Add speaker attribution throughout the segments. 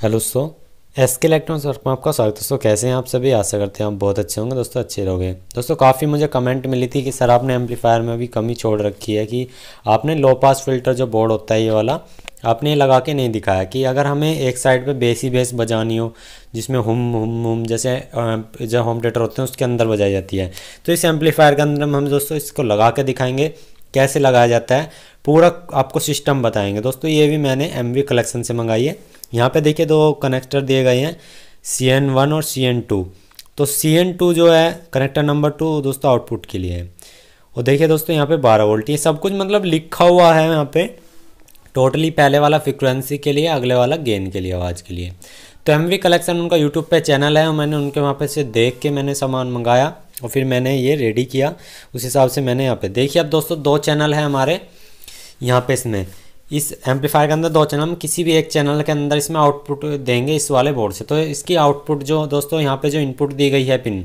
Speaker 1: hello दोस्तों S के electronics work में आपका स्वागत है दोस्तों कैसे हैं आप सभी आशा करते हैं आप बहुत अच्छे होंगे दोस्तों अच्छे रहोगे दोस्तों काफ़ी मुझे कमेंट मिली थी कि सर आपने एम्पलीफायर में भी कमी छोड़ रखी है कि आपने लो पास फिल्टर जो बोर्ड होता है ये वाला आपने ये लगा के नहीं दिखाया कि अगर हमें एक साइड पर बेस ही बेस बजानी हो जिसमें हुम हुम हुम जैसे जो होम थिएटर होते हैं उसके अंदर बजाई जाती है तो इस एम्पलीफायर के अंदर हम दोस्तों इसको लगा के दिखाएंगे कैसे लगाया जाता है पूरा आपको सिस्टम बताएंगे दोस्तों ये भी मैंने एम कलेक्शन से मंगाई है यहाँ पे देखिए दो कनेक्टर दिए गए हैं सी एन वन और सी एन टू तो सी एन टू जो है कनेक्टर नंबर टू दोस्तों आउटपुट के लिए है और देखिए दोस्तों यहाँ पे बारह वोल्ट ये सब कुछ मतलब लिखा हुआ है यहाँ पे टोटली पहले वाला फ्रिक्वेंसी के लिए अगले वाला गेन के लिए आवाज़ के लिए तो एम वी कलेक्शन उनका यूट्यूब पर चैनल है और मैंने उनके वहाँ पर से देख के मैंने सामान मंगाया और फिर मैंने ये रेडी किया उस हिसाब से मैंने यहाँ पर देखिए अब दोस्तों दो चैनल हैं हमारे यहाँ पे इसमें इस एम्पलीफायर के अंदर दो चैनल हम किसी भी एक चैनल के अंदर इसमें आउटपुट देंगे इस वाले बोर्ड से तो इसकी आउटपुट जो दोस्तों यहाँ पे जो इनपुट दी गई है पिन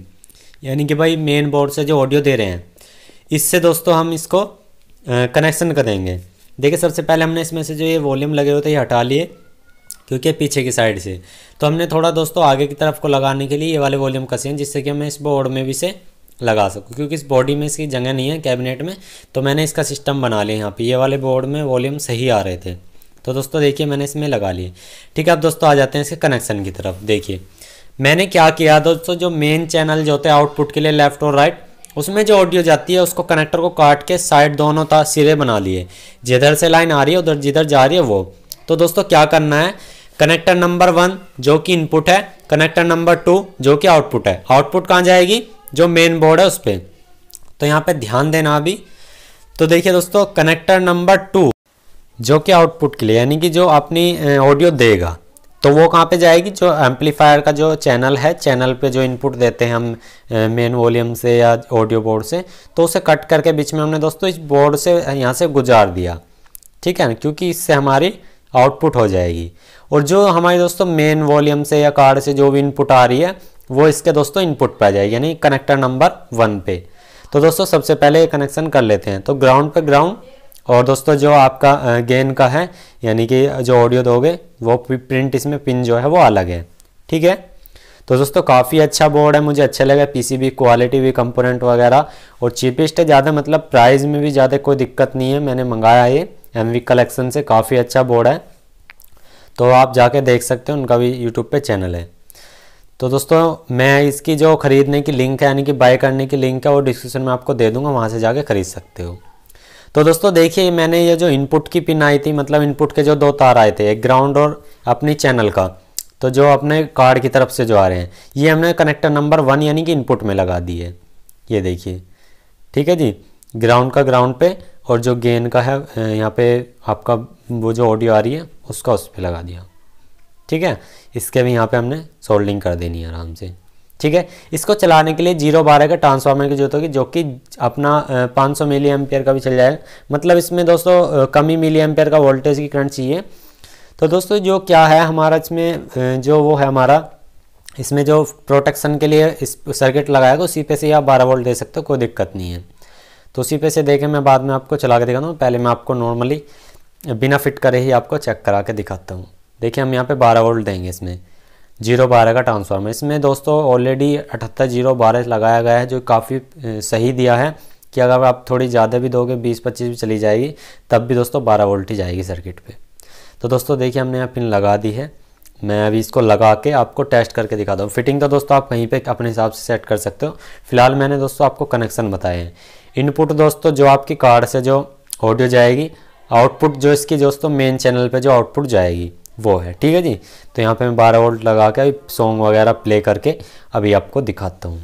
Speaker 1: यानी कि भाई मेन बोर्ड से जो ऑडियो दे रहे हैं इससे दोस्तों हम इसको कनेक्शन कर देंगे देखिए सबसे पहले हमने इसमें से जो ये वॉल्यूम लगे हुए थे ये हटा लिए क्योंकि पीछे की साइड से तो हमने थोड़ा दोस्तों आगे की तरफ को लगाने के लिए ये वाले वॉल्यूम कसे हैं जिससे कि हमें इस बोर्ड में भी से लगा सकूँ क्योंकि इस बॉडी में इसकी जगह नहीं है कैबिनेट में तो मैंने इसका सिस्टम बना लिया यहाँ पे ये वाले बोर्ड में वॉल्यूम सही आ रहे थे तो दोस्तों देखिए मैंने इसमें लगा लिए ठीक है अब दोस्तों आ जाते हैं इसके कनेक्शन की तरफ देखिए मैंने क्या किया दोस्तों जो मेन चैनल जो होते हैं आउटपुट के लिए लेफ्ट और राइट उसमें जो ऑडियो जाती है उसको कनेक्टर को काट के साइड दोनों तार सिरे बना लिए जिधर से लाइन आ रही है उधर जिधर जा रही है वो तो दोस्तों क्या करना है कनेक्टर नंबर वन जो कि इनपुट है कनेक्टर नंबर टू जो कि आउटपुट है आउटपुट कहाँ जाएगी जो मेन बोर्ड है उस पर तो यहाँ पे ध्यान देना अभी तो देखिए दोस्तों कनेक्टर नंबर टू जो कि आउटपुट के लिए यानी कि जो अपनी ऑडियो देगा तो वो कहाँ पे जाएगी जो एम्पलीफायर का जो चैनल है चैनल पे जो इनपुट देते हैं हम मेन वॉल्यूम से या ऑडियो बोर्ड से तो उसे कट करके बीच में हमने दोस्तों इस बोर्ड से यहाँ से गुजार दिया ठीक है ना क्योंकि इससे हमारी आउटपुट हो जाएगी और जो हमारी दोस्तों मेन वॉल्यूम से या कार्ड से जो भी इनपुट आ रही है वो इसके दोस्तों इनपुट पर आ जाए यानी कनेक्टर नंबर वन पे तो दोस्तों सबसे पहले ये कनेक्शन कर लेते हैं तो ग्राउंड पे ग्राउंड और दोस्तों जो आपका गेन का है यानी कि जो ऑडियो दोगे वो प्रिंट इसमें पिन जो है वो अलग है ठीक है तो दोस्तों काफ़ी अच्छा बोर्ड है मुझे अच्छा लगा पीसीबी क्वालिटी भी कंपोनेंट वगैरह और चीपेस्ट है ज़्यादा मतलब प्राइस में भी ज़्यादा कोई दिक्कत नहीं है मैंने मंगाया ये एम कलेक्शन से काफ़ी अच्छा बोर्ड है तो आप जाके देख सकते हो उनका भी यूट्यूब पे चैनल है तो दोस्तों मैं इसकी जो ख़रीदने की लिंक है यानी कि बाय करने की लिंक है वो डिस्क्रिप्शन में आपको दे दूंगा वहाँ से जाके ख़रीद सकते हो तो दोस्तों देखिए मैंने ये जो इनपुट की पिन आई थी मतलब इनपुट के जो दो तार आए थे एक ग्राउंड और अपनी चैनल का तो जो अपने कार्ड की तरफ से जो आ रहे हैं ये हमने कनेक्टर नंबर वन यानी कि इनपुट में लगा दी है ये देखिए ठीक है जी ग्राउंड का ग्राउंड पे और जो गेन का है यहाँ पे आपका वो जो ऑडियो आ रही है उसका उस पर लगा दिया ठीक है इसके भी यहाँ पे हमने सोल्डिंग कर देनी है आराम से ठीक है इसको चलाने के लिए जीरो बारह का ट्रांसफार्मर की जरूरत होगी जो कि अपना 500 सौ मिली एमपियर का भी चल जाएगा मतलब इसमें दोस्तों कम ही मिली एमपियर का वोल्टेज की करंट चाहिए तो दोस्तों जो क्या है हमारा इसमें जो वो है हमारा इसमें जो प्रोटेक्शन के लिए इस सर्किट लगाएगा उसी पे से आप बारह वोल्ट दे सकते हो कोई दिक्कत नहीं है तो उसी पे से देखें मैं बाद में आपको चला के दिखाता हूँ पहले मैं आपको नॉर्मली बिना फिट करे ही आपको चेक करा के दिखाता हूँ देखिए हम यहाँ पे 12 वोल्ट देंगे इसमें जीरो बारह का ट्रांसफार्मर इसमें दोस्तों ऑलरेडी अठहत्तर जीरो बारह लगाया गया है जो काफ़ी सही दिया है कि अगर आप थोड़ी ज़्यादा भी दोगे बीस पच्चीस भी चली जाएगी तब भी दोस्तों बारह वोल्ट ही जाएगी सर्किट पे तो दोस्तों देखिए हमने यहाँ पिन लगा दी है मैं अभी इसको लगा के आपको टेस्ट करके दिखा दूँ फिटिंग तो दोस्तों आप कहीं पे अपने हिसाब से सेट कर सकते हो फिलहाल मैंने दोस्तों आपको कनेक्शन बताए हैं इनपुट दोस्तों जो आपकी कार्ड से जो ऑडियो जाएगी आउटपुट जो इसकी दोस्तों मेन चैनल पर जो आउटपुट जाएगी वो है ठीक है जी तो यहाँ पे मैं बारह वोल्ट लगा के सॉन्ग वगैरह प्ले करके अभी आपको दिखाता हूँ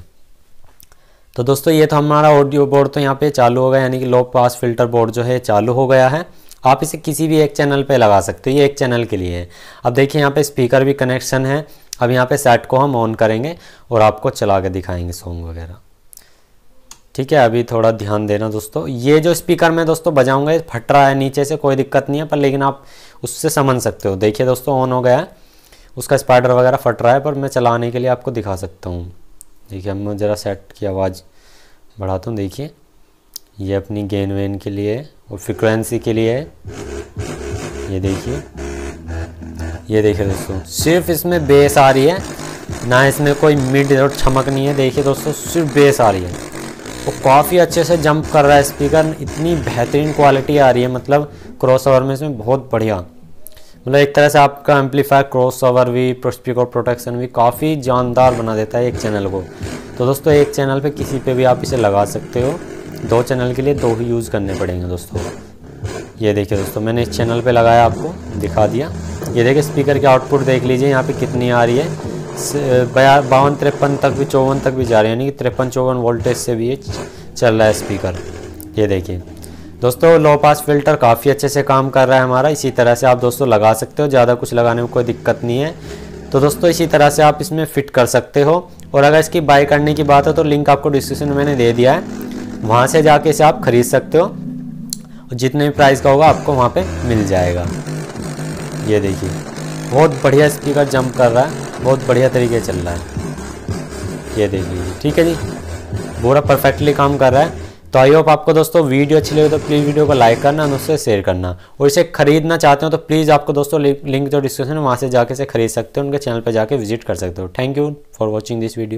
Speaker 1: तो दोस्तों ये तो हमारा ऑडियो बोर्ड तो यहाँ पे चालू हो गया यानी कि लो पास फिल्टर बोर्ड जो है चालू हो गया है आप इसे किसी भी एक चैनल पे लगा सकते हो ये एक चैनल के लिए है अब देखिए यहाँ पे स्पीकर भी कनेक्शन है अब यहाँ पे सेट को हम ऑन करेंगे और आपको चला के दिखाएंगे सॉन्ग वगैरह ठीक है अभी थोड़ा ध्यान देना दोस्तों ये जो स्पीकर मैं दोस्तों बजाऊंगा ये फट रहा है नीचे से कोई दिक्कत नहीं है पर लेकिन आप उससे समझ सकते हो देखिए दोस्तों ऑन हो गया है उसका स्पाइडर वगैरह फट रहा है पर मैं चलाने के लिए आपको दिखा सकता हूँ देखिए अब मैं ज़रा सेट की आवाज़ बढ़ाता हूँ देखिए ये अपनी गेन वेन के लिए और फ्रिक्वेंसी के लिए ये देखिए ये देखिए दोस्तों सिर्फ इसमें बेस आ रही है ना इसमें कोई मिड और छमक नहीं है देखिए दोस्तों सिर्फ बेस आ रही है वो काफ़ी अच्छे से जंप कर रहा है स्पीकर इतनी बेहतरीन क्वालिटी आ रही है मतलब क्रॉस ओवर में इसमें बहुत बढ़िया मतलब एक तरह से आपका एम्पलीफायर क्रॉस ओवर भी स्पीकर प्रोटेक्शन भी काफ़ी जानदार बना देता है एक चैनल को तो दोस्तों एक चैनल पर किसी पर भी आप इसे लगा सकते हो दो चैनल के लिए दो ही यूज़ करने पड़ेंगे दोस्तों ये देखिए दोस्तों मैंने इस चैनल पे लगाया आपको दिखा दिया ये देखिए स्पीकर के आउटपुट देख लीजिए यहाँ पे कितनी आ रही है बावन तिरपन तक भी चौवन तक भी जा रहे हैं यानी कि तिरपन चौवन वोल्टेज से भी ये चल रहा है स्पीकर ये देखिए दोस्तों लो पास फिल्टर काफ़ी अच्छे से काम कर रहा है हमारा इसी तरह से आप दोस्तों लगा सकते हो ज़्यादा कुछ लगाने में कोई दिक्कत नहीं है तो दोस्तों इसी तरह से आप इसमें फिट कर सकते हो और अगर इसकी बाय करने की बात हो तो लिंक आपको डिस्क्रिप्शन में मैंने दे दिया है वहाँ से जाके इसे आप खरीद सकते हो और जितने भी प्राइस का होगा आपको वहाँ पर मिल जाएगा ये देखिए बहुत बढ़िया स्पीकर जंप कर रहा है बहुत बढ़िया तरीके चल रहा है ये देख लीजिए ठीक है जी पूरा परफेक्टली काम कर रहा है तो आई होप आपको दोस्तों वीडियो अच्छी लगे तो प्लीज़ वीडियो को लाइक करना और उससे शेयर करना और इसे खरीदना चाहते हो तो प्लीज़ आपको दोस्तों लिंक जो डिस्क्रिप्शन में वहाँ से जाके इसे खरीद सकते हो उनके चैनल पर जाके विजिट कर सकते हो thank you for watching this video